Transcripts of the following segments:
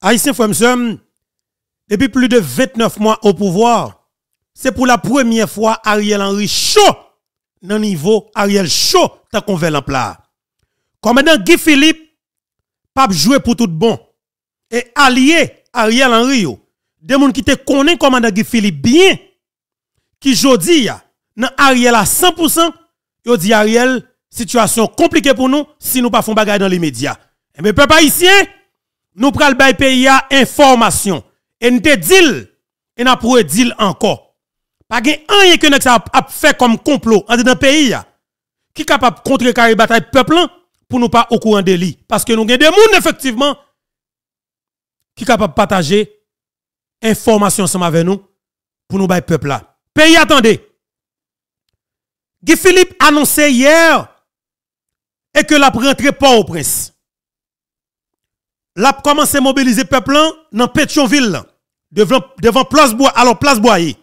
Haïtien Fremsem, depuis plus de 29 mois au pouvoir, c'est pour la première fois Ariel Henry chaud dans le niveau Ariel chaud tant qu'on veut Comme Commandant Guy Philippe, pas jouer pour tout bon. Et allié Ariel Henry, des gens qui te connaissent dans Guy Philippe bien, qui jodi dans Ariel à 100%, yo dit Ariel, situation compliquée pour nous si nous pas font bagarre dans les médias. Et eh mais peuple haïtien, nous prenons bay pays information et nous te dit et n'a pour dire encore pas gen rien que nous a fait comme complot en un pays qui est capable contre carré bataille peuple pour nous pas au courant de lui parce que nous avons des gens effectivement qui capable partager information ensemble avec nous pour nous le peuple là pays attendez Guy Philippe annoncé hier et que la rentrée pas au prince l'a commencé à mobiliser le peuple dans Pétionville, devant, devant Place Bois, alors Place Boyer.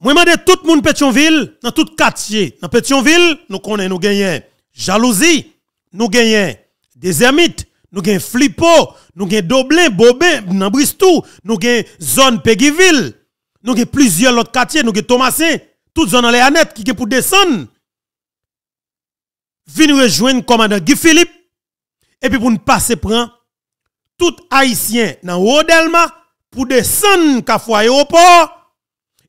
Moi, tout le monde Pétionville, dans tout quartier. Dans Pétionville, nous connaissons, nous gagnons jalousie, nous gagnons des ermites, nous gagnons flipo, nous gagnons Doblin, Bobin, dans Bristou, nous gagnons Zone Péguiville, nous gagnons plusieurs autres quartiers, nous gagnons Thomasin, toute zone dans les qui est pour descendre venir rejoindre le commandant Guy Philippe, et puis pour nous passer prendre tout Haïtien dans Rodelma, pour descendre à aéroport,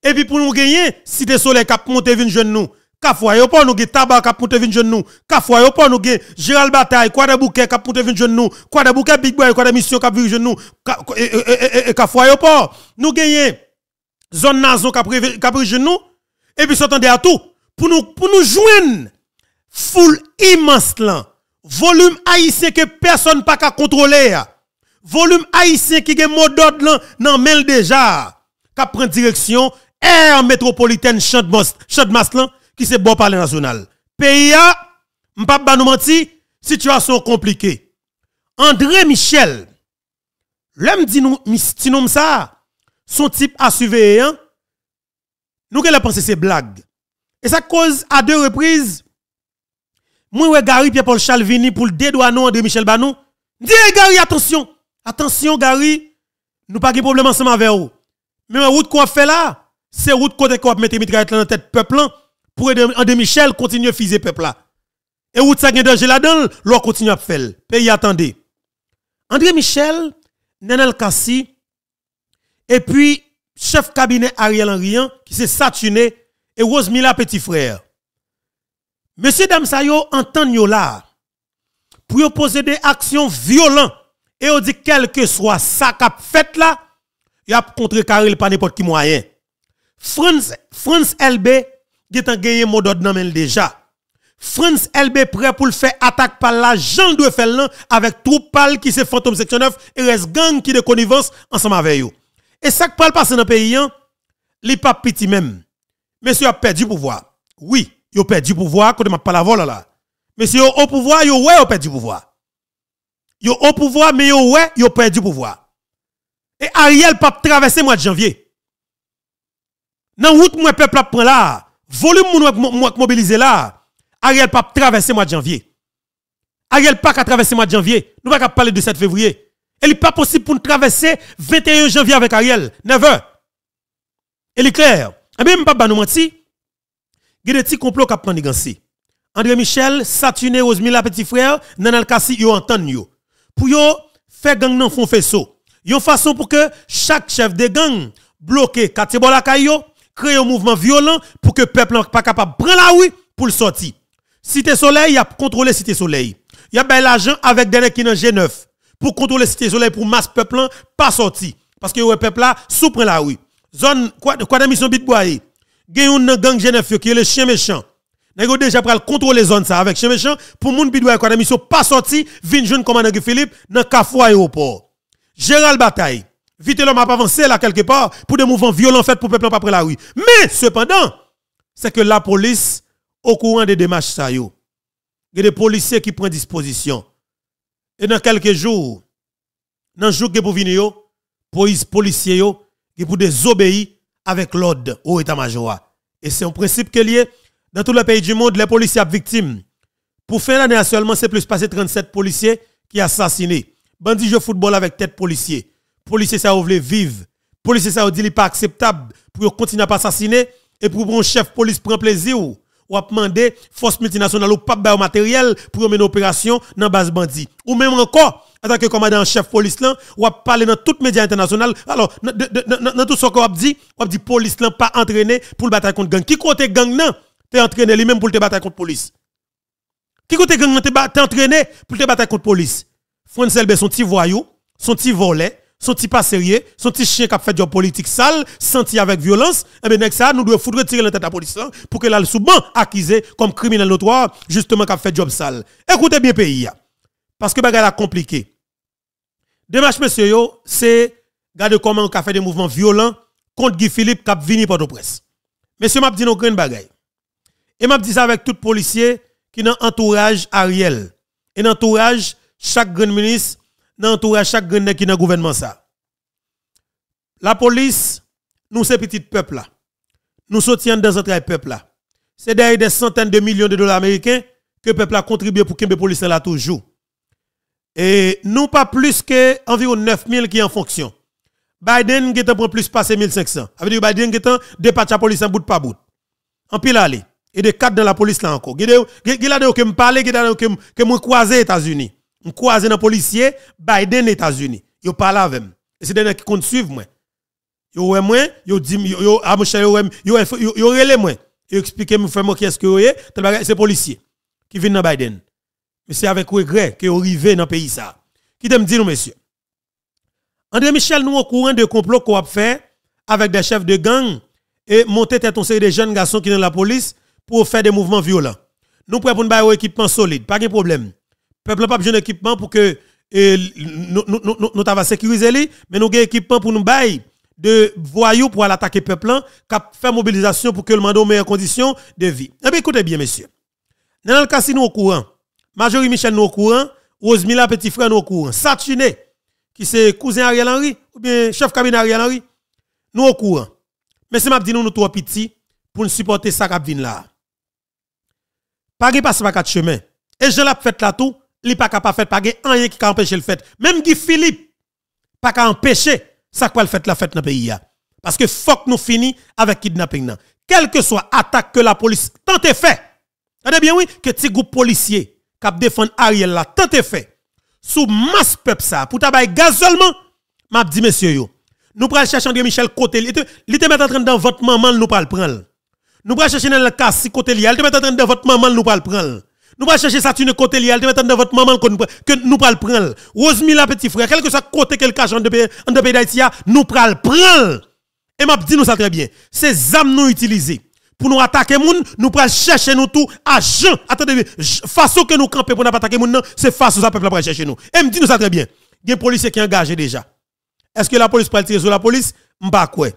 et puis pour nous gagner, si des soleil cap monter vin jeune nous, Kafou aéroport, nous avons tabac qui monte vin jeune nous. Kafou aéroport, nous avons Gérald Bataille, quoi de bouquet qui monte vin jeune nous. Quoi de bouquet Big Boy, quoi de mission qui vin jeune nous. Kafou aéroport, nous avons zone nazo qui vin jeune nous. Et puis s'entendre à tout pour nous, pour nous joindre foule immense là, volume haïtien que personne pas qu'à contrôler, volume haïtien qui est mot d'ordre là, n'en mêle déjà, qui prend direction, air métropolitaine Chant Maslan qui c'est bon parler national. Pays a, m'pap pas nous menti, situation compliquée. André Michel, l'homme dit nous, si nous ça, son type à hein, nous qu'elle a pensé c'est blague. Et ça cause à deux reprises, moi, ouais, Gary Pierre-Paul Chalvini pour le dédouaner André Michel Banou. Dis, Gary, attention. Attention, Gary. Nous pas de problème ensemble avec vous. Mais la route qu'on fait là, c'est la route qu'on a mettre mitraillette dans la tête peuple hein, pour aider André Michel continue à fiser peuple là. Et route ça un danger là-dedans, l'on continue à faire. Pays attendez. André Michel, Nenel Kassi, et puis chef cabinet Ariel Henry, hein, qui s'est saturé, et Rosemila Petit Frère. Monsieur Damsayo entend yo là pour yo poser des actions violentes et on dit quel que soit ça a fait là, y a contrecarré pas n'importe qui moyen. France France LB est en gagné mot d'ordre déjà. France LB prêt pour le faire attaque par la jambe de faire avec troupe pal qui c'est fantôme 9 et reste gang qui de connivence ensemble avec eux. Et ça qui parle passer dans le pays, n'est hein, pas petit même. Monsieur a perdu pouvoir. Oui ont perdu le pouvoir, quand m'a pas la là. Mais si au pouvoir, yo ouais, ont perdu le pouvoir. Yo au pouvoir, mais yo ouais, ont perdu le pouvoir. Et Ariel pas traverser mois de janvier. Dans route moi peuple a prend là, volume moi mobiliser là. Ariel pas traverser mois de janvier. Ariel pas qu'à traverser mois de janvier. Nous pas parler de 7 février. Il n'est pas possible pour nous traverser 21 janvier avec Ariel. 9 heures. Il est clair. Et eh même pas nous mentir. Il y a des petits complots qui des André Michel, Satuné, Rosemilla, petit frère, Nanal Kassi, ils entendent. Yo. Pour yo, faire gang nan font faisceau. Yon façon pour que chaque chef de gang bloque Kate Bolakayo, crée un mouvement violent pour que le peuple n'est pas capable de prendre la rue pour le sortir. Cité Soleil, il a contrôlé Cité Soleil. Il a bel l'argent avec des qui dans G9 pour contrôler Cité Soleil pour masse peuple pas sorti. Parce que le peuple là, sous la rue. Zone, quoi, quoi de mission gen une gang genef qui est le chien méchant. Nèg déjà pral contrôler zone ça avec chien méchant pour moun bidouay quoi mission pas sorti, vinn jeune commandant Philippe dans Kafou aéroport. Gérald Bataille, vite l'homme a avancé là quelque part pour des mouvements violents faits pour peuple pas pris la rue. Mais cependant, c'est que la police au courant des démarches ça yo. Il y a des policiers qui prennent disposition. Et dans quelques jours, dans le jour qui pour venir, les policiers qui pour désobéir avec l'ordre au état-major. Et c'est un principe qu'il est lié dans tout le pays du monde, les policiers victimes. Pour fin l'année seulement, c'est plus passé 37 policiers qui assassinés. Bandit joue football avec tête policier. Policiers ça voulait vivre. Policiers ça dit pas acceptable pour continuer à assassiner et pour un chef police prend plaisir ou a demandé force multinationale ou pas de matériel pour mener opération dans base bandit ou même encore en tant que commandant chef police là ou a parlé dans toutes les médias internationales. alors dans tout ce qu'on a dit on a dit police là pas entraîné pour le bataille contre gang qui côté gang non t'es entraîné lui-même pour te bataille contre police qui côté gang t'es entraîné pour te bataille contre police Francel son petit voyou son petit volet sont petit pas sérieux, Sont-ils chien qui a fait du politique sale, senti avec violence, et eh bien avec ça, nous devons foutre tirer la tête à la police hein, pour que soit souvent accusé comme criminel notoire, justement qui a fait job sale. Écoutez bien pays, parce que bagarre compliqué. Démarche, monsieur, c'est garder comment on a fait des mouvements violents contre Guy Philippe qui a venu la presse. Monsieur m'a dit nos grande bagaille. Et m'a dit ça avec les policier qui dans entourage Ariel et dans entourage chaque grand ministre dans à chaque grand qui dans gouvernement ça. La police, nous ces petits peuple là. Nous soutiennent dans travail peuple là. C'est derrière des centaines de millions de dollars américains que peuple a contribué pour que police là toujours. Et nous pas plus que environ 9000 qui en fonction. Biden qui pas plus passé 1500. Ça veut dire Biden qui dépasse la police en bout de pas bout. En pile aller. Et de quatre dans la police là encore. Il y a des gens qui me parlent, qui me croisent aux États-Unis. Je croise un policier, Biden, États-Unis. Yo parle avec lui. Et c'est des qui comptent suivre moi. Yo ouais dit yo amouche yo yo yo relé moi. Yo expliquer me moi qui est-ce que vous tel des c'est policier qui vient dans Biden. Mais c'est avec regret que yo dans dans pays ça. Qui t'aime dire nous monsieur. André Michel nous au courant de complot qu'on a fait avec des chefs de gang et monter tête série de jeunes garçons qui dans la police pour faire des mouvements violents. Nous prêts pour un équipement solide, pas de problème. Peuple pas besoin d'équipement pour que nous avons sécurisé mais nous avons équipement pour nous bailler de voyous pour aller attaquer peuple Pour faire mobilisation pour que le en aux meilleures conditions de vie. Eh bien, écoutez bien, messieurs. Dans le cas, nous au courant. Majorie Michel nous au courant. Rosemila Petit Frère nous au courant. Satine, qui c'est cousin Ariel Henry, ou bien chef cabinet Ariel Henry, nous au courant. Mais c'est m'a dit nous nous trois petits pour nous supporter ça qui vient là. Paris passe pas quatre chemins. Et je l'ai fait là tout, li pas capable faire pas gain rien qui empêcher le fait même Guy Philippe pas qu'à empêcher ça quoi le fait la fête dans pays parce que faut que nous fini avec kidnapping quelle que soit attaque que la police tente fait Attendez bien oui que petit groupe policier cap défendre Ariel là tente fait sous masse peuple ça pour tabaye gaz seulement m'a dit monsieur yo nous pral chercher André Michel côté il était en train de votre maman nous le prendre nous pral chercher dans le cas côté il est en train de votre maman nous le prendre nous pas chercher ça, tu côté lié, dans votre maman que nous pas le prendre. Rosemila, petit frère, quel que soit côté quel cas de pays d'Haïti, nous pas le prendre. Et m'a dit nous ça très bien. Ces âmes nous utilisées pour nous attaquer nous prenons chercher nous tout agent. Attendez, façon que nous campions pour nous attaquer moun, c'est façon ça peuple pas chercher nous. Et m'a dit nous ça très bien. Il y a policiers qui engagé déjà. Est-ce que la police peut tirer sur la police sais quoi.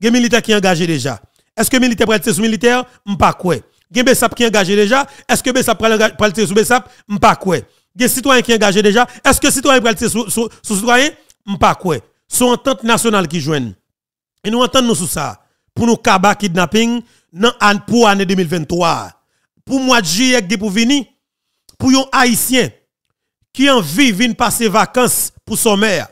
Il y a militaires qui engagé déjà. Est-ce que militaire peut tirer sur militaire pas quoi des Besap qui engagé déjà, est-ce que Besap pral tirer sur Il y a des citoyen qui engagé déjà, est-ce que citoyen pral tirer sur sur citoyen? M'pa quoi. Son entente nationale qui joigne. Et nous entendons sur ça pour nous kaba kidnapping nan pour l'année 2023. Pour mois de juillet qui pour venir pour yon haïtien qui en envie de passer vacances pour son mère.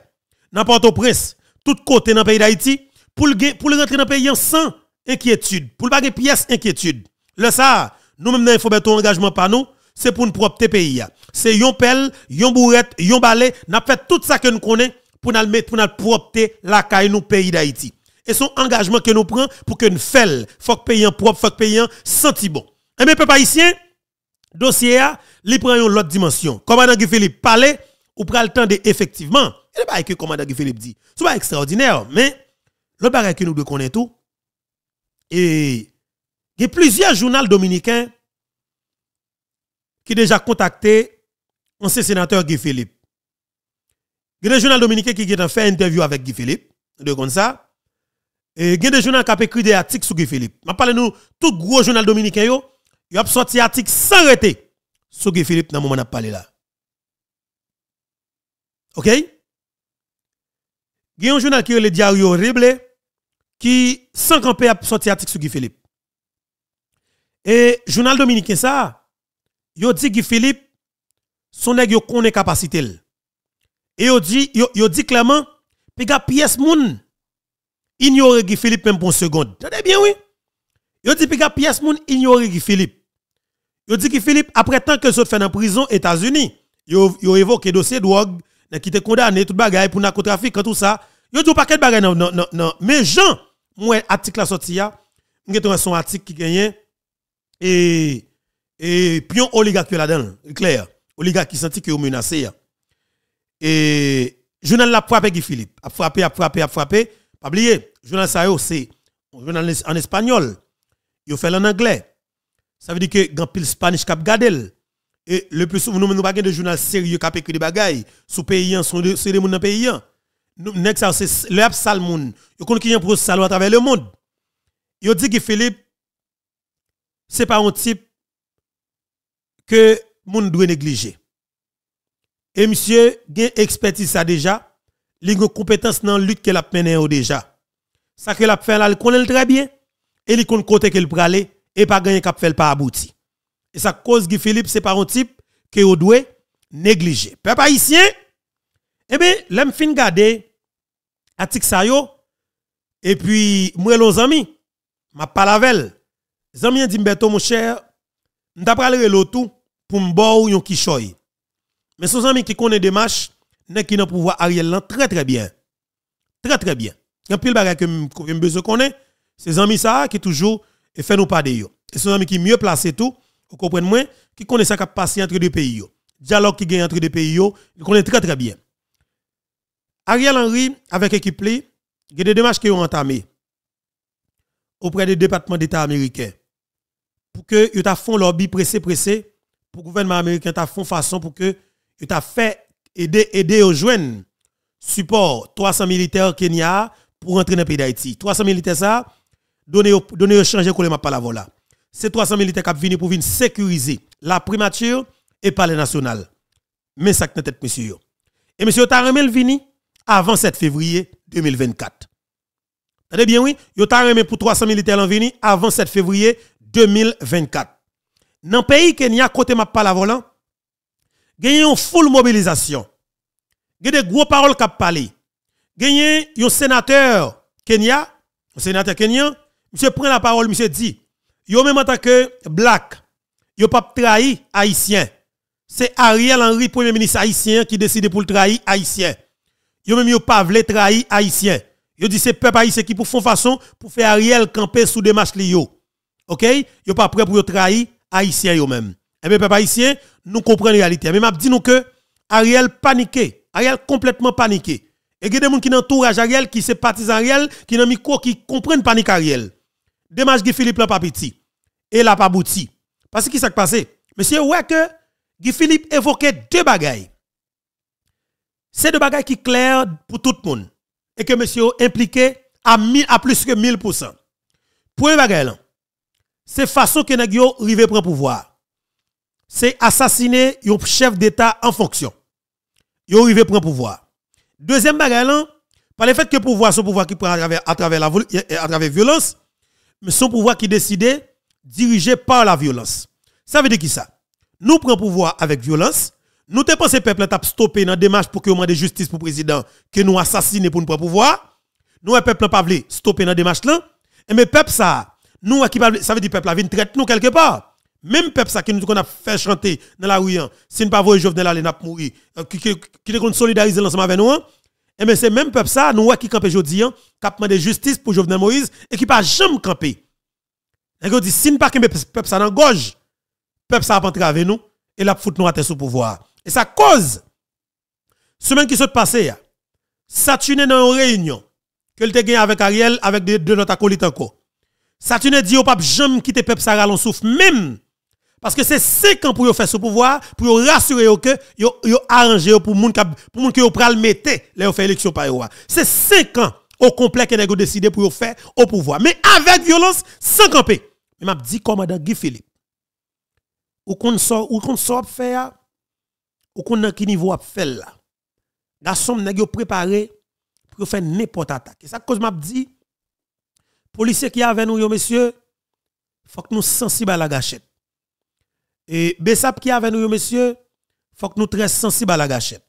N'importe où. prince tout côté dans pays d'Haïti pour pour rentrer dans le pays sans inquiétude, pour pas pièce inquiétude. Le ça, nous-mêmes, il faut mettre un engagement par nous, c'est pour nous propre pays. C'est yon pelle, yon bourrette, yon balai, n'a fait tout ça que nous connaissons pour nous mettre, pour nous propre la caille nous pays d'Haïti. Et son engagement que nous prenons pour que nous fassions, faut que payant propre, faut que payant senti bon. Et eh bien, peuples haïtien, dossier a, li prend une autre dimension. Commandant Guy Philippe parlait, ou prend le temps de effectivement, et n'est pas que commandant Guy Philippe dit, n'est pas extraordinaire, mais le bagage que nous devons connaître tout, et il y a plusieurs journaux dominicains qui déjà contacté ancien sénateur Guy Philippe. Il y a des journaux dominicains qui ont fait une interview avec Guy Philippe, de comme ça. Et il y a des journaux qui ont écrit des articles sur Guy Philippe. Je parle nous, tout gros journal dominicain, yo, il a sorti articles sans arrêter sur Guy Philippe dans le moment parlé là. OK? Il y a un journal qui est le Diario Horrible qui, sans camper, a sorti article sur Guy Philippe. Et journal dominicain ça, yo dit que Philippe son nèg yo connaît capacité Et yo dit yo, yo dit clairement piga pièce moun ignore Guy Philippe même pour une seconde. Tendez bien oui. Yo dit piga pièce moun ignore Guy Philippe. Yo dit que Philippe après tant que zot fait en prison États-Unis, yo yo évoqué dossier drogue qui te condamné tout bagaille pour narcotrafic tout ça. Yo dit pas bagaille non non non non mais Jean moi article la sorti a, son article qui gagne et et pion oligarque là-dedans, clair, oligarque qui sentit que est menacé hein. Et journal l'a frappé qui Philippe, a frappé, a frappé, a frappé. Pas oublier, journal ça c'est un journal en espagnol. Il fait en anglais. Ça veut dire que grand pile spanish cap gadel. Et le plus souvent nous nous pas de journal sérieux cap écrit des bagailles sous paysan hein, sont c'est des monde dans pays hein. Nous ça c'est le salmon. Yo connait qui un pour salon à travers le monde. il dit que Philippe ce n'est pas un type que monde doit négliger. Et monsieur, une expertise ça déjà, il a compétence dans la lutte qu'elle a menée déjà. Ça vous a fait là, il connaît très bien et il connaît côté qu'elle peut aller et pas gagner qu'elle fait pas abouti. Et ça cause que Philippe n'est pas un type que vous doit négliger. Peuple haïtien, eh bien, l'homme fin garder article ça et puis moi nos amis, m'a pas amis Dimbeto, mon cher, d'après le tout pour m'bou yon kishoy. Mais son amis qui connaît des matchs, n'est qui n'a pouvoir Ariel très très bien. Très très bien. Il y a pile bagay que m'be besoin connaît, ces amis ça qui toujours et fait nous pas de yo. Et son amis qui mieux placé tout, vous comprenez moi, qui connaît ça qui passé entre deux pays yo. Dialogue qui gagne entre deux pays yo, il connaît très très bien. Ariel Henry avec équipe il y a des démarches qui ont entamé auprès des départements d'État américains que ils t'a font lobby pressé pressé pour gouvernement américain t'a font façon pour que ils t'a fait aider aider aux jeunes support 300 militaires Kenya pour entrer dans le pays d'Haïti. 300 militaires ça donner donner changer m'a pas la voilà. C'est 300 militaires qui viennent pour venir sécuriser la primature et palais national. Mais ça qui tête monsieur. Et monsieur le vini avant 7 février 2024. Tade bien oui, yo ta pour 300 militaires en vini avant 7 février 2024. Dans le pays Kenya, côté ma parle volant, gagné une full mobilisation. Gagné des gros paroles qui parlé. Gagné un sénateur Kenya, un sénateur kenyan, monsieur prend la parole, monsieur dit, yo même en tant que black, yo pas trahi haïtien. C'est Ariel Henry, premier ministre haïtien, qui décide pour le trahir haïtien. Yo même yo pas voulu trahir haïtien. Yo dit c'est peuple haïtien qui pour font façon pour faire Ariel camper sous des marches li yo. OK Yo pas prêt pour trahir haïtien yo même. Eh bien peuple haïtien, nous comprenons la réalité. Mais m'a dit nous que Ariel paniqué, Ariel complètement paniqué. Et il y a des gens qui entourent Ariel, qui se partisan Ariel, qui n'ont micro, qui comprennent panique Ariel. Dommage que Philippe l'a pas petit. Et l'a pas bouti. Parce que qui s'est passé? Monsieur, ouais que Guy Philippe évoquait deux bagailles. C'est deux bagailles qui clair pour tout le monde. Et que monsieur impliqué à, mille, à plus que 1000%. Premier bagaille là c'est façon que nèg à prendre prend pouvoir. C'est assassiner un chef d'État en fonction. à prendre prend pouvoir. Deuxième bagage par le fait que pouvoir un pouvoir qui prend à travers à travers la violence, mais son pouvoir qui décide dirigé par la violence. Ça veut dire qui ça Nous prenons pouvoir avec violence. Nous te le peuple à stoppé dans démarche pour que une justice pour président que nous assassiner pour nous prendre pouvoir. Nous peuple pas voulu stopper dans démarche là. Et me peuple ça nous, qui ça veut dire peuple, la vie traite nous quelque part. Même peuple ça qui nous qu'on a fait chanter dans la rue, hein. si nous pas voir Jovenel aller n'a mourir, qui qui nous solidariser ensemble avec nous. Et hein. mais eh ben, c'est même peuple ça nous qui camper aujourd'hui, hein qui demandé justice pour Jovenel Moïse et qui pas jamais camper. avons dit si nous pas camper peuple ça dans gorge, peuple ça va entrer avec nous et la foutre nous à terre sous pouvoir. Et ça cause semaine qui s'est passée, Saturné dans une réunion que le gagné avec Ariel avec deux de notre acolyte encore. Ça, tu ne dis au pape jamais quitter peuple ça ralent souffle, même. Parce que c'est 5 ans pour faire ce pouvoir, pour rassurer que yo arrangé pour moun pour moun que pral mettre les fait élection par C'est 5 ans au complet que nèg décidé pour faire au pouvoir. Mais avec violence, sans camper. Mais m'a dit commandant Guy Philippe. Ou qu'on sort ou qu'on sort faire ou qu'on a qui niveau à faire là. Garçon nèg yo préparé pour faire n'importe attaque. Et ça cause m'a dit policiers qui avec nous, messieurs, faut que nous sensibles à la gâchette. Et Bessap qui avec nous, messieurs, faut que nous très sensibles à la gâchette.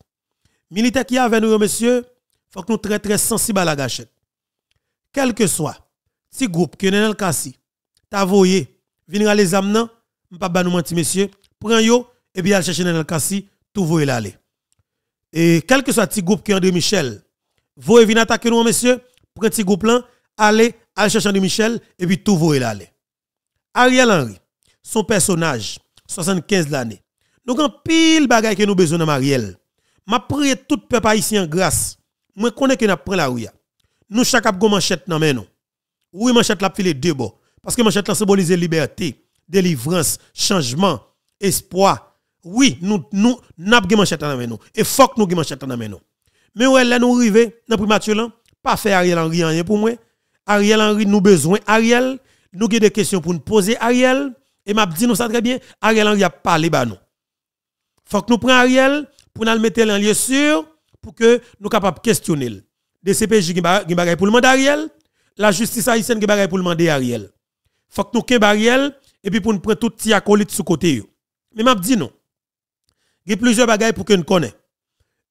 Militaires qui avec nous, messieurs, faut que nous très très sensibles à la gâchette. Quel que soit, si groupe que Nenel Kassi, t'a voyé, venir à les amener, ba nous mentir, messieurs, prends yo, et bien aller chercher Nenel Kassi, tout voyez l'aller. Et quel que soit petit groupe qui André Michel, vous venir attaquer nous, messieurs, prenez petit groupe là, allez à chercher de Michel, et puis tout vaut aller. Ariel Henry, son personnage, 75 l'année. Donc, avons pile bagaille que nous besoin dans Ariel. M'a prie tout peuple haïtien grâce. Moi, connais que nous pris la rue. Nous, chaque avons manchette nan main... Oui, manchette la file deux Parce que manchette la symbolise liberté, délivrance, changement, espoir. Oui, nous, nous, n'a pas manchette nan main... Et faut que nous manchette nan men Mais ouais, là, nous arrivons, dans primature là, pas faire Ariel Henry rien pour moi. Ariel Henry, nous besoin Ariel. Nous avons des questions pour nous poser Ariel. Et m'a dit nous ça très bien. Ariel Henry a parlé ba nous. Faut que nous prenions Ariel pour nous mettre en lieu sûr pour que nous capables de questionner. DCPJ qui bagaille pour le Ariel. La justice haïtienne qui bagaille pour le Il Ariel. Faut que nous prenions Ariel et puis pour nous prendre tout petit acolyte sous côté. Mais m'a dit non. Il y a plusieurs choses pour que nous connaissions.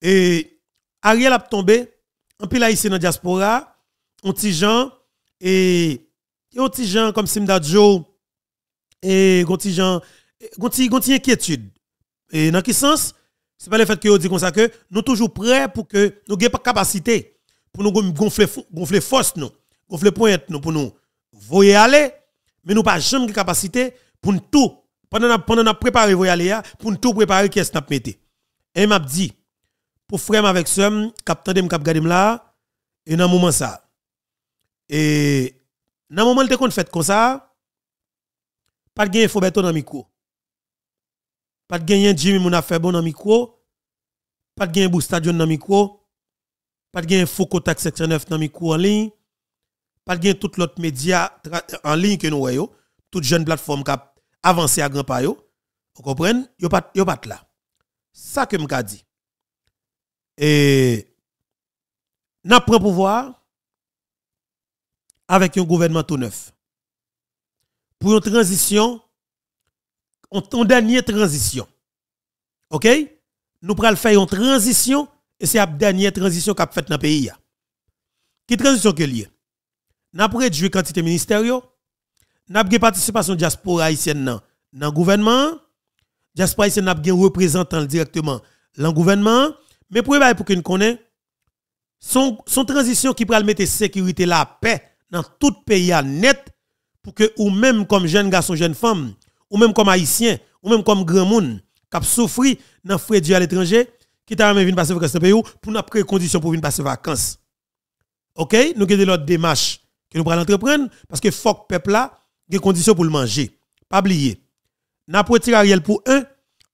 Et Ariel a tombé, en pile haïtien dans la diaspora, on petit gens et a ti gens comme Simda Joe et gonti gens gonti gonti inquiétude. Et dans quel sens C'est pas le fait que on dit comme ça que nous toujours prêts pour que nous n'ayons pas capacité pour nous gonfler gonfler force nous, gonfler pointe nous pour nous voyer aller mais nous pas jamais capacité pour tout pendant nous pendant préparer voyer aller pour nous tout préparer qu'est-ce n'a mettre Et m'a dit pour frère avec somme, capitaine de cap garder là et dans moment ça et dans le moment où tu fait comme ça, pas de faux béton dans le micro. Pas de Jimmy mon affaire bon dans le micro. Pas de beau stade dans le micro. Pas de un Faux Contact 79 dans le micro en ligne. Pas de gain tout l'autre média en ligne que nous voyons. Toute jeune plateforme qui ont avancé à grand pas. Vous comprenez? Vous pas yo pas là. Ça que je dit. Et n'a pas pouvoir avec un gouvernement tout neuf. Pour une transition, une dernière transition. OK? Nous prenons faire une transition et c'est la dernière transition qu'a faite dans le pays. Qui transition que lié? Nous avons réduit quantité ministérielle. Nous avons participation de diaspora haïtienne dans le gouvernement. Diaspora haïtienne a un représentant directement dans le gouvernement. Mais pour, pour qu'on nous son, son transition qui pourra mettre sécurité, la paix dans tout pays à net pour que ou même comme jeune garçon, jeune femme, ou même comme haïtien, ou même comme grand monde, qui souffert dans frais à l'étranger, qui t'a même passer vacances dans pays pour nous créer conditions pour venir passer vacances. OK, nous avons l'autre démarche que nous allons entreprendre parce que faut que peuple là des conditions pour le manger. Pas oublier. N'a retiré Ariel pour un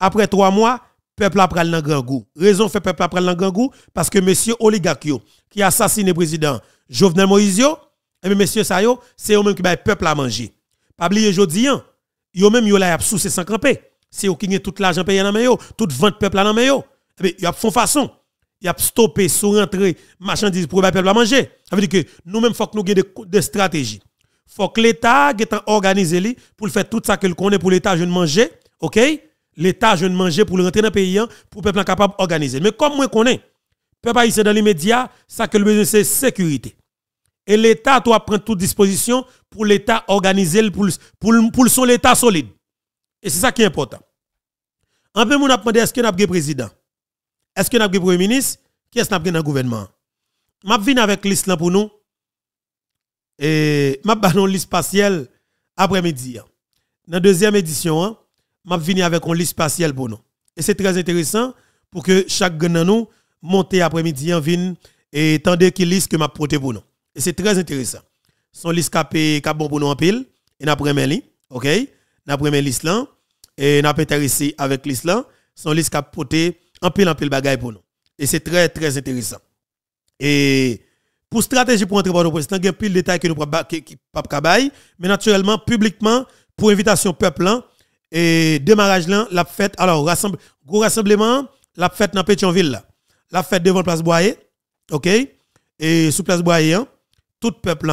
après trois mois peuple a pris nan grand goût. Raison fait peuple a pris le grand goût parce que monsieur Oligakio qui a assassiné président Jovenel Moïse mais eh messieurs ça c'est eux même qui ben, le peuple à manger. Pas oublier aujourd'hui, yo même yo là y a sous ces sans camper. C'est eux qui ont tout l'argent payé dans main toute vente peuple à dans main yo. il y a font façon. Y a stoppé sous rentrer, marchandises pour le ben, peuple à manger. Ça veut dire que nous même faut que nous ayons des stratégies. Faut que l'État organise li pour faire tout ça que le connaît pour l'État jeune mange. OK L'État jeune mange pour le rentrer dans le pays hein, pour peuple capable d'organiser. Mais comme moi connais peuple ici dans médias ça que le besoin c'est sécurité. Et l'État doit prendre toute disposition pour l'État organiser, pour, pour, pour son État solide. Et c'est ça qui est important. En peu, on a demandé est-ce qu'on a un président Est-ce qu'on a un premier ministre Qui est-ce qu'on a dans le gouvernement Je viens avec liste pour nous. Et je vais une liste partielle après-midi. Hein. Dans la deuxième édition, je hein, venir avec une liste partielle pour nous. Et c'est très intéressant pour que chaque gagnant nous monte après-midi en hein, ville et tendez qu'il liste que m'a porter pour nous. Et c'est très intéressant. Son liste qui est bon pour nous en pile. Et n'a pris li, ok? N'a pris liste là. Et n'a avons intéressé avec liste Son liste qui a en pile en pile bagaille pour nous. Et c'est très, très intéressant. Et pour stratégie pour entrer par le président, il y a plus de détails que nous pas cabaye. Mais naturellement, publiquement, pour invitation peuple et démarrage la fête, alors, le gros rassemblement, la fête dans Pétionville ville La fête devant place Boyer, ok? Et sous place Boyer, hein tout peuple,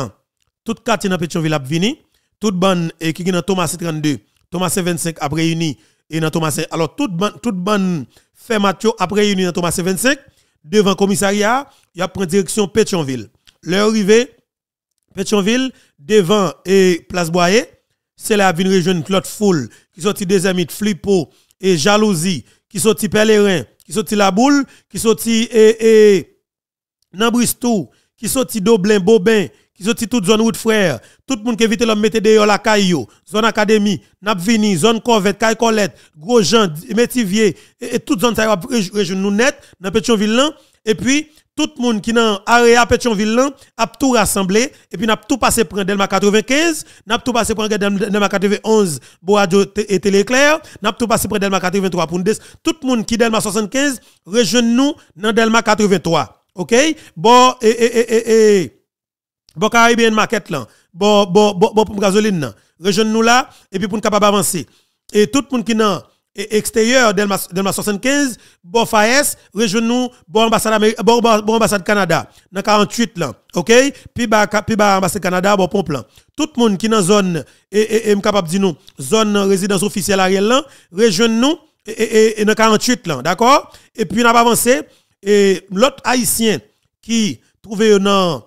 tout quartier dans Pétionville a vini, toute bande et eh, qui est dans Thomas 32, Thomas 25 après-uni... et dans Thomas alors toute bande toute bande fait Mathieu a réuni dans Thomas 25 devant commissariat, il a pris direction Pétionville. Leur arrivé Pétionville devant et eh, Place Boyer, c'est la ville région Claude Foule qui sorti des amis de Flipo et eh, jalousie qui sorti Pèlerin, qui sorti la boule, qui sorti et, et qui sorti Doblin, Bobin, qui sorti toute zone route frère, tout le monde qui évite l'homme mettez de la caillou, zone académie, Napvini, zone Corvette, Caille Colette, Gros Jean, Métivier, et, et toute zone ça va rejoindre nous net dans Pétionville et puis tout le monde qui dans area Pétionville a tout rassemblé et puis n'a tout passé prendre Delma 95, n'a tout passé pour Delma 91 pour radio et téléclair, n'a tout passé pour Delma 83 pour tout le monde qui Delma 75 région nous dans Delma 83. OK Bon et et et et e. bon Caribbean market là. Bon bon bon bon pour gasoline là. Rejoignez-nous là et puis pour capable avancer. Et tout le monde qui dans e, extérieur Delma, Delma 75, bon FAES, rejoignez-nous, bon ambassade, bon, bon ambassade Canada, dans 48 là, ok? Puis ba puis ba ambassade Canada, bon pompe là. Tout le monde qui dans zone, et, et, et capable de nous, zone résidence officielle Ariel là, rejoignez-nous, et, e, dans 48 là, d'accord? Et puis on va avancé, et l'autre haïtien qui trouvait dans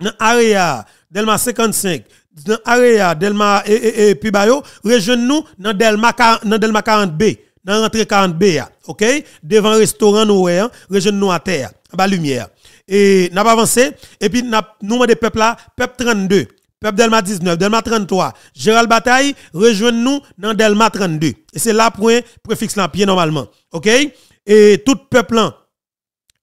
dans area Delma 55 dans area Delma et, puis Bayo nous dans Delma 40B dans l'entrée 40B OK devant restaurant nous hein, nous à terre à la lumière et n'a pas avancé et puis n'a nous des peuple là peuple 32 Peuple Delma 19, Delma 33. Gérald Bataille, rejoignez-nous dans Delma 32. Et c'est là point préfixe la pied normalement. OK Et tout peuple là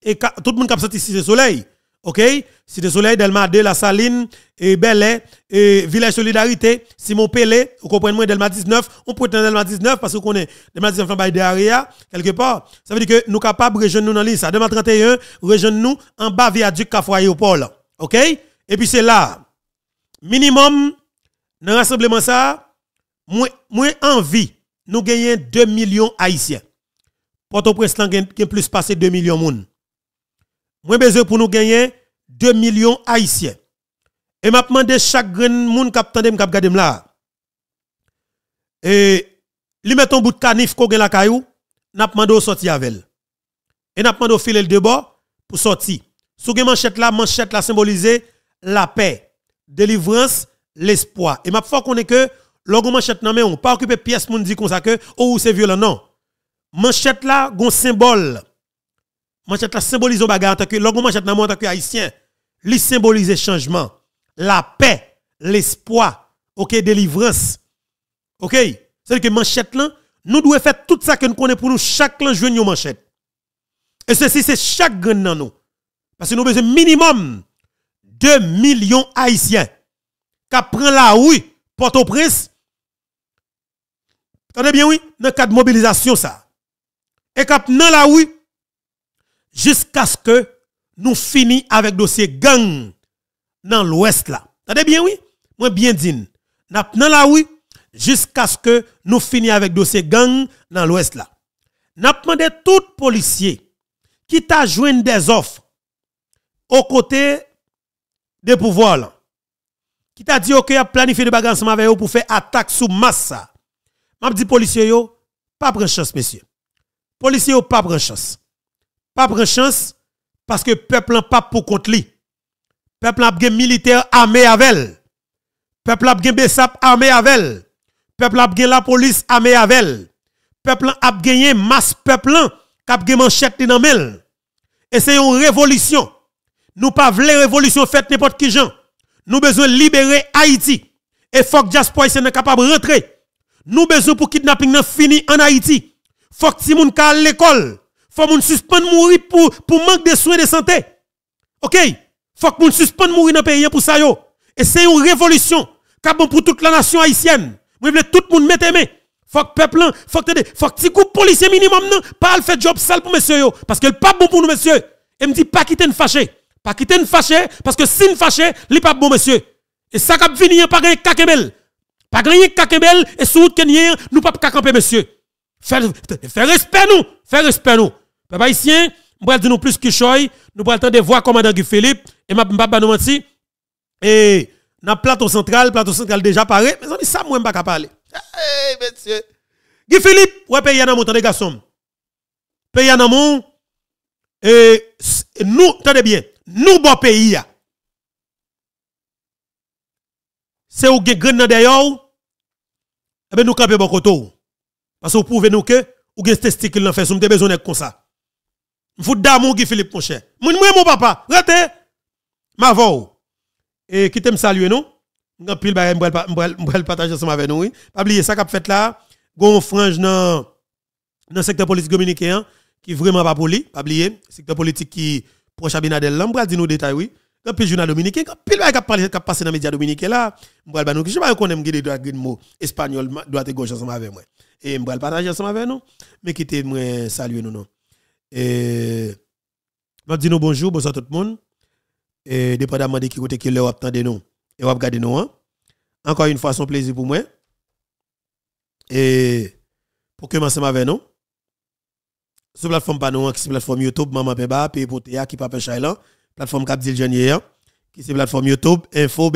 et tout le monde qui a sorti Cité Soleil. OK? Cité Soleil, Delma 2, La Saline, et Belay, et Village Solidarité, Simon Pelé, vous comprenez moi, Delma 19, on être Delma 19 parce qu'on est Delma 19 en bas de quelque part. Ça veut dire que nous sommes capables de rejoindre nous dans l'île. Delma 31, rejoindre nous en bas via Kafoye au pôle. OK? Et puis c'est là, minimum, dans le rassemblement ça, moins envie, nous gagnons 2 millions haïtiens. Port-au-Prince, plus passé 2 millions de monde. Moins besoin pour nous gagner 2 millions haïtiens. Et m'a demandé chaque grand monde qui attendait me la là. Et lui un bout de canif qu'on la caillou, n'a demandé sortir avec Et n'a demandé au le le pour sortir. Sous manchette la manchette là symbolise la paix, délivrance, l'espoir. Et m'a fois qu'on est que logo manchette nan on pas occupé pièce moun dit comme ça que ou oh, c'est violent non. Manchette là gon symbole manchette la symbolise au bagarre tant que manchette nan tant que haïtien li symbolise changement la paix l'espoir OK délivrance OK c'est que manchette là nous devons faire tout ça que nous connaissons pour nous chaque lan joindre une manchette et ceci c'est chaque grain dans nous parce que nous besoin minimum 2 millions haïtiens qui prennent la rue Port-au-Prince Attendez bien oui, dans le cadre de mobilisation ça. Et qui nan la rue jusqu'à ce que nous finissions avec dossier gang dans l'ouest là. Attendez bien oui? Moi bien dit. Dans oui jusqu'à ce que nous finissions avec dossier gang dans l'ouest là. N'a demandé tout policier qui t'a joint des offres aux côtés des pouvoirs là. Qui t'a dit OK, a planifié de bagarre ensemble avec pour faire attaque sous masse. M'a dit policier yo, pas prendre chance monsieur. Policier yo pas prendre chance pas prendre chance parce que peuple n'a pas pour contre lui. Peuple a militaire militaire armés avec elle. Peuple a de BESAP armés avec elle. Peuple a la police armée avec elle. Peuple a gagné masse peuple qui a gagné manchette dans elle. Et c'est une révolution. Nous pas voulons révolution faite n'importe qui gens. Nous besoin libérer Haïti. Et faut que diaspora soit capable de rentrer. Nous besoin pour kidnapping fini en Haïti. Faut que tout le monde à l'école faut moun suspendre mourir pour pour manque de soins de santé. OK Faut que moun suspende mourir dans pays pour ça yo. Et c'est une révolution bon pour toute la nation haïtienne. Moi veux tout le monde mettre aimé. Faut que peuple, faut que faut que petit coup policier minimum non, pas le fait job sale pour monsieur yo parce que pas bon pour nous monsieur. Et me dit pas quitter ne fâché. Pas quitter une fâché parce que si une fâché, il pas bon monsieur. Et ça cap venir pas gagner kakembel. Pas gagner kakembel et sous route nous pas camper monsieur. Fais respect nous, faire respect nous. Papa nous avons plus que choy, nous temps de voir commandant Guy Philippe et m'a pas nous menti. Et dans plateau central, plateau central déjà paré, on nous ça moi pas parler. Hey, eh, eh, monsieur. Guy Philippe, ouais pays dans mon temps paye Pays dans mon et nous, tenez bien, nous bon pays C'est ou gen eh d'ailleurs nous camper bon koto. Parce que vous pouvez nous que ou gen testicule le fait, vous avez besoin de comme ça. Vous d'amour qui Philippe, mon cher. Mon mon papa, ratez. Ma voix. Oh. Et qui t'aime saluer, non? Grand pile, bah, mbral m'brel partager ensemble avec nous, oui. Pas oublier ça qu'a fait là. Gon frange dans, dans secteur politique dominicain, hein, qui vraiment pas poli. Pas oublier. Secteur politique qui proche à Binadel, là. M'brel dire nos détails, oui. Grand pile journal dominicain, grand pile, bah, qu'a parlé, qu'a passé dans les médias dominicains, là. mbral ba nous, je pas qu'on aime guider droit, espagnol, doit et gauche ensemble avec moi. Et m'brel partager ensemble avec nous. Mais qui t'aime saluer, nous, non? Et je dis nous bonjour, bonsoir tout le monde. Et dépendamment de qui côté qui leur nous et vous regarder nous. Hein. Encore une fois, son plaisir pour moi. Et pour commencer avec nous, sur la plateforme Panon, hein, qui est la plateforme YouTube, Maman peba Pays Potea, qui Papa La plateforme Kapdil Janier, hein, qui est la plateforme YouTube, Info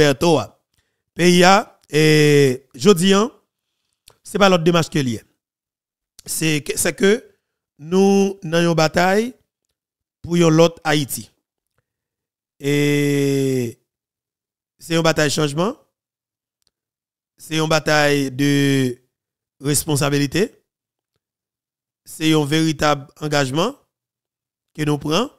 PIA, et Jodi, ce n'est pas l'autre démarche que lié. C'est que nous dans une bataille pour l'autre Haïti. Et c'est une bataille de changement. C'est une bataille de responsabilité. C'est un véritable engagement que nous prenons.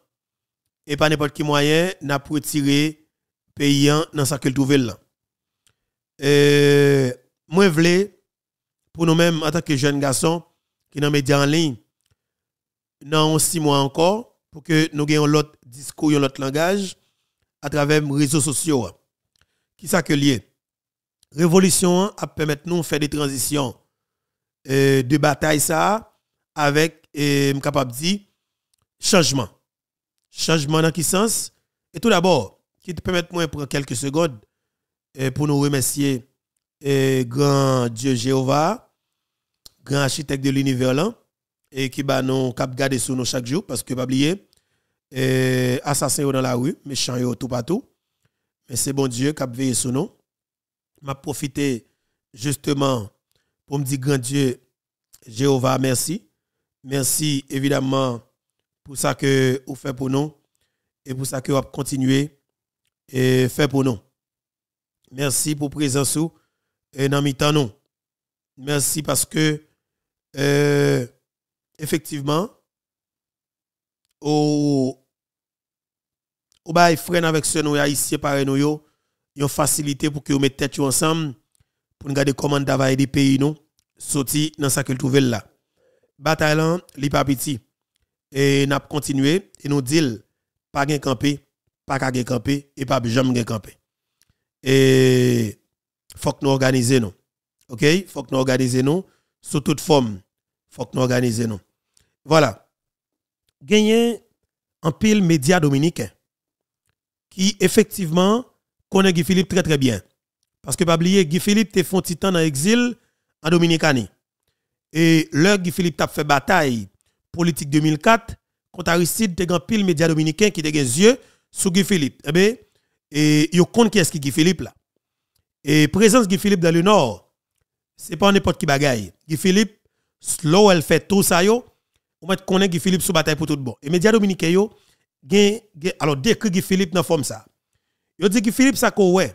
Et pas n'importe qui moyen n'a pour tirer pays dans sa qu'il là. E, moi, je pour nous-mêmes, en tant que jeunes garçons qui nous les en ligne, dans six mois encore pour que nous ayons notre discours, notre langage à travers les réseaux sociaux. Qui ce que Révolution a permis nous de faire des transitions euh, de bataille ça avec, euh, capable de dire, changement. Changement dans quel sens? Et tout d'abord, qui te permet moi de prendre quelques secondes euh, pour nous remercier euh, grand Dieu Jéhovah, grand architecte de l'univers là, et qui va nous garder sur nous chaque jour parce que pas oublier et eh, dans la rue méchant et tout partout mais c'est bon Dieu qui a veillé sur nous m'a profité justement pour me dire grand Dieu Jéhovah merci merci évidemment pour ça que vous faites pour nous et pour ça que vous continuez et faire pour nous merci pour présence et dans temps nous merci parce que euh, effectivement, au, au bail freine avec ce nous haïtien par nous yo, ont facilité pour que vous mettez tête ensemble pour nous garder comment d'avoir des pays nous sorti dans sa culture là. Bataille là, li pas petit. Et n'a continué et nous dit pas gain camper, pas gain camper et pas jamais gain camper. Et faut que nous organiser nous. OK? Faut que nous organiser nous sous toute forme. Faut que nous organiser nous. Voilà. Gagné un pile média dominicain qui effectivement connaît Guy Philippe très très bien. Parce que pas oublier, Guy Philippe te font titan en exil en Dominicanie. Et là, Guy Philippe t'a fait bataille politique 2004 contre Aristide, te grand pile média dominicain qui te des yeux sur Guy Philippe. Eh bien, et yo compte qui est-ce qui Guy Philippe là. Et présence Guy Philippe dans le Nord, c'est pas n'importe qui bagaille. Guy Philippe, slow elle fait tout ça on met qu'on Guy Philippe sous bataille pour tout bon. Et médias dominicains yo gen, gen, alors décrit Guy Philippe dans forme ça. Yo dit Guy Philippe ça ko ouais.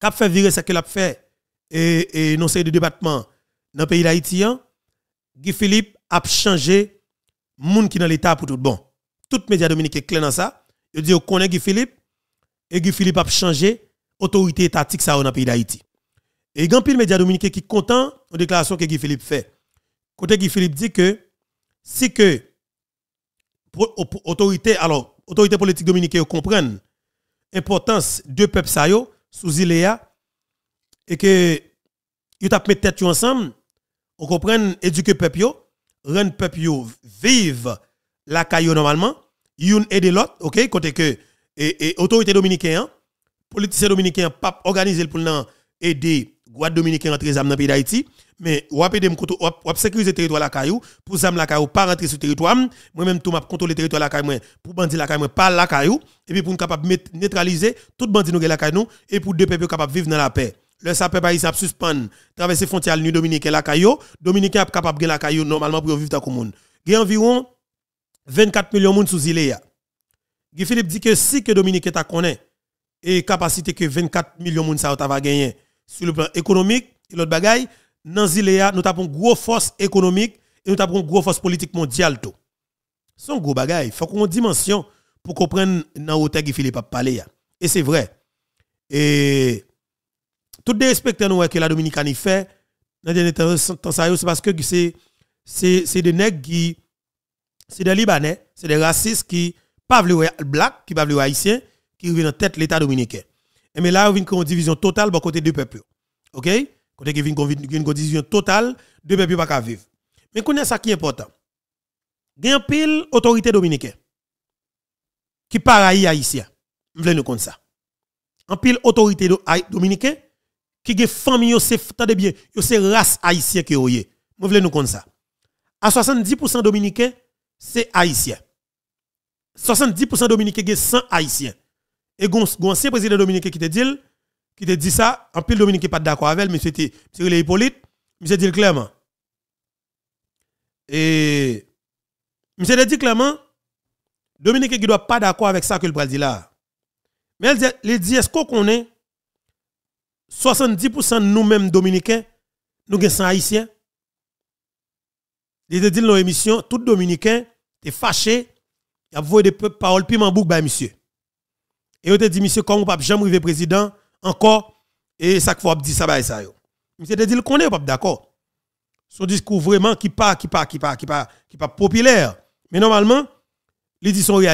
Cap fait virer ça qu'il a fait et et non c'est de débattement dans pays d'Haïti hein. Guy Philippe a changé monde qui dans l'état pour tout bon. Tout médias dominicains clair dans ça. Yo dit on connaît Guy Philippe et Guy Philippe a changé autorité étatique ça le pays d'Haïti. Et grand pile médias dominicains qui content en déclaration que Guy Philippe fait. Côté Guy Philippe dit que si que autorité alors autorité politique dominicaine comprenne importance de peuple sous Ilea et que yo t'a tête ensemble on comprenne éduquer peuple yo rendre peuple yo vive la caillou normalement Ils et l'autre OK côté que et, et autorité dominicaine politicien dominicain pas organiser pour aider droit dominicain rentrer zam dans pays d'Haïti mais wap aider contre wap sécuriser territoire la caillou pour zam la caillou pas rentrer sur territoire moi même tout m'a contrôler territoire la caillou pour bandi la caillou pas la caillou et puis pour capable neutraliser tout bandi nous la caillou et pour deux peuples capable vivre dans la paix le sapé peuvent a suspendre traverser frontière nu de la caillou dominicain capable gagner la caillou normalement pour vivre dans commune il y a environ 24 millions de monde sous île Guy Philippe dit que si que Dominique ta connaît et capacité que 24 millions de monde ça va gagner sur le plan économique et l'autre bagaille, dans Zilea nous avons une grosse force économique et nous avons une grosse force politique mondiale. C'est un gros bagaille. Il faut qu'on dimension pour comprendre dans hauteur qui Philippe a parlé. Et c'est vrai. Et tout le respect que la Dominicani fait, dans c'est parce que c'est des nègres qui c'est des libanais c'est des racistes qui pas le black qui pas veulent haïtien qui viennent en tête l'état dominicain et mais là, on vient une division totale par côté deux peuples. OK Côté qui vient une division totale, deux peuples pas qu'à vivre. Mais connaît ça qui est important. une pile autorité dominicaine qui paraît haïtien. Je veux nous compte ça. En pile autorité dominicaine qui est famille, c'est tant de bien, c'est race haïtienne qui est. Je veux nous compte ça. À 70% dominicain, c'est haïtien. 70% dominicain sont 100 haïtien et l'ancien président Dominique qui te dit, qui dit ça, en plus Dominique n'est pas d'accord avec elle, mais c'était Cyril Hippolyte, monsieur dit clairement. Et monsieur dit clairement, Dominique qui doit pas d'accord avec ça que le dit là. Mais elle dit, est-ce qu'on est 70% de nous-mêmes dominicains, nous sommes haïtiens? Il dit dans l'émission, tout dominicain est fâché, il a voué des paroles piment bouc, bah, monsieur. Et on te dit, monsieur, comment pas jamais arriver président, encore, et ça qu'il faut dire ça, ça. Monsieur te dit, le connaît, pas d'accord. Son discours vraiment qui pas, qui pas, qui pas, qui pas, qui pas populaire. Mais normalement, il dit son réalité.